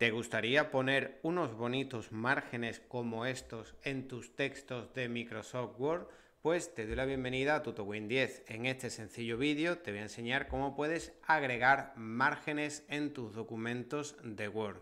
¿Te gustaría poner unos bonitos márgenes como estos en tus textos de Microsoft Word? Pues te doy la bienvenida a TutoWin 10. En este sencillo vídeo te voy a enseñar cómo puedes agregar márgenes en tus documentos de Word.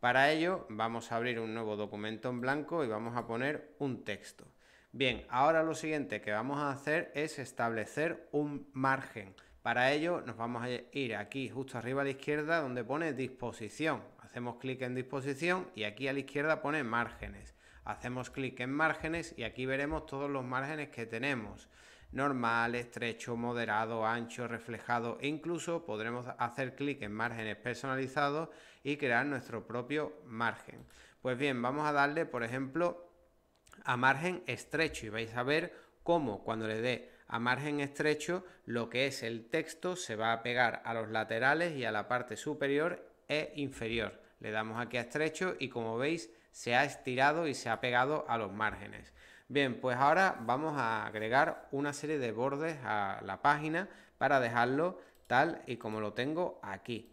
Para ello vamos a abrir un nuevo documento en blanco y vamos a poner un texto. Bien, ahora lo siguiente que vamos a hacer es establecer un margen. Para ello nos vamos a ir aquí justo arriba a la izquierda donde pone disposición Hacemos clic en disposición y aquí a la izquierda pone márgenes. Hacemos clic en márgenes y aquí veremos todos los márgenes que tenemos. Normal, estrecho, moderado, ancho, reflejado e incluso podremos hacer clic en márgenes personalizados y crear nuestro propio margen. Pues bien, vamos a darle, por ejemplo, a margen estrecho y vais a ver cómo cuando le dé a margen estrecho lo que es el texto se va a pegar a los laterales y a la parte superior e inferior. Le damos aquí a estrecho y como veis se ha estirado y se ha pegado a los márgenes. Bien, pues ahora vamos a agregar una serie de bordes a la página para dejarlo tal y como lo tengo aquí.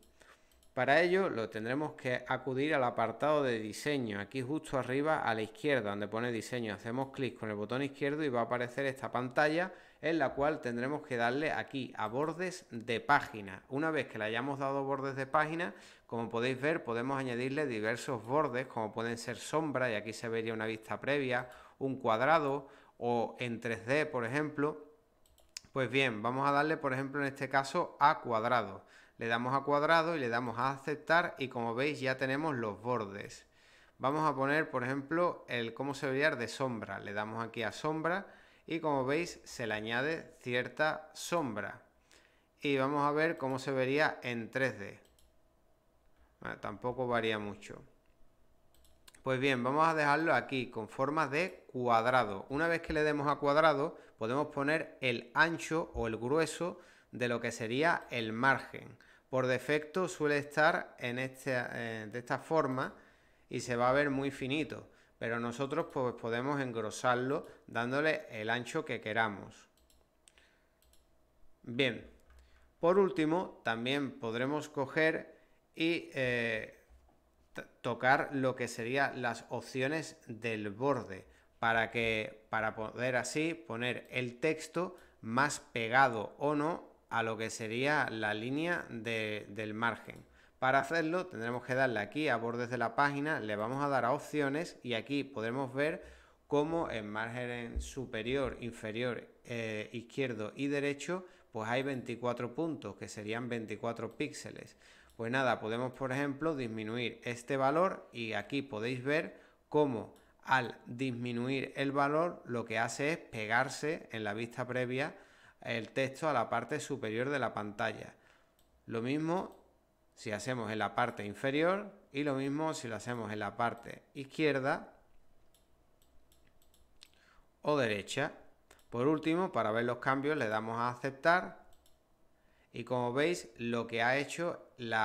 Para ello lo tendremos que acudir al apartado de diseño, aquí justo arriba a la izquierda donde pone diseño. Hacemos clic con el botón izquierdo y va a aparecer esta pantalla en la cual tendremos que darle aquí a bordes de página. Una vez que le hayamos dado bordes de página, como podéis ver podemos añadirle diversos bordes como pueden ser sombra y aquí se vería una vista previa, un cuadrado o en 3D por ejemplo. Pues bien, vamos a darle por ejemplo en este caso a cuadrado le damos a cuadrado y le damos a aceptar y como veis ya tenemos los bordes. Vamos a poner, por ejemplo, el cómo se vería de sombra. Le damos aquí a sombra y como veis se le añade cierta sombra. Y vamos a ver cómo se vería en 3D. tampoco varía mucho. Pues bien, vamos a dejarlo aquí con forma de cuadrado. Una vez que le demos a cuadrado, podemos poner el ancho o el grueso de lo que sería el margen por defecto suele estar en este, eh, de esta forma y se va a ver muy finito. Pero nosotros pues, podemos engrosarlo dándole el ancho que queramos. Bien, por último también podremos coger y eh, tocar lo que serían las opciones del borde para, que, para poder así poner el texto más pegado o no a lo que sería la línea del margen. Para hacerlo tendremos que darle aquí a bordes de la página, le vamos a dar a opciones y aquí podemos ver cómo en margen superior, inferior, eh, izquierdo y derecho, pues hay 24 puntos, que serían 24 píxeles. Pues nada, podemos por ejemplo disminuir este valor y aquí podéis ver cómo al disminuir el valor lo que hace es pegarse en la vista previa el texto a la parte superior de la pantalla. Lo mismo si hacemos en la parte inferior y lo mismo si lo hacemos en la parte izquierda o derecha. Por último, para ver los cambios le damos a aceptar y como veis lo que ha hecho lo,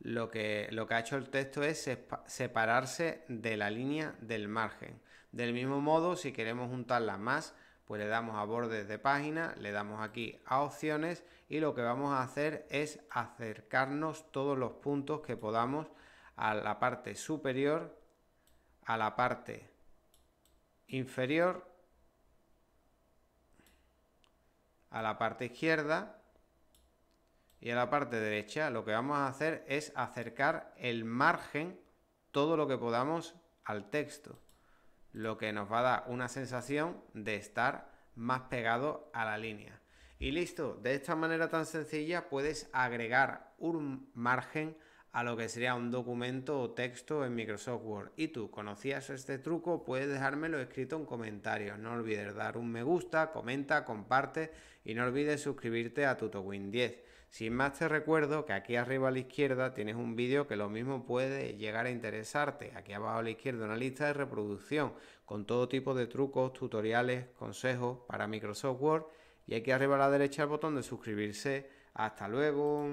lo que ha hecho el texto es separarse de la línea del margen. Del mismo modo, si queremos juntarla más pues le damos a bordes de página, le damos aquí a opciones y lo que vamos a hacer es acercarnos todos los puntos que podamos a la parte superior, a la parte inferior, a la parte izquierda y a la parte derecha. Lo que vamos a hacer es acercar el margen todo lo que podamos al texto lo que nos va a dar una sensación de estar más pegado a la línea. Y listo, de esta manera tan sencilla puedes agregar un margen a lo que sería un documento o texto en Microsoft Word. ¿Y tú conocías este truco? Puedes dejármelo escrito en comentarios. No olvides dar un me gusta, comenta, comparte y no olvides suscribirte a TutoWin 10. Sin más te recuerdo que aquí arriba a la izquierda tienes un vídeo que lo mismo puede llegar a interesarte. Aquí abajo a la izquierda una lista de reproducción con todo tipo de trucos, tutoriales, consejos para Microsoft Word. Y aquí arriba a la derecha el botón de suscribirse. Hasta luego.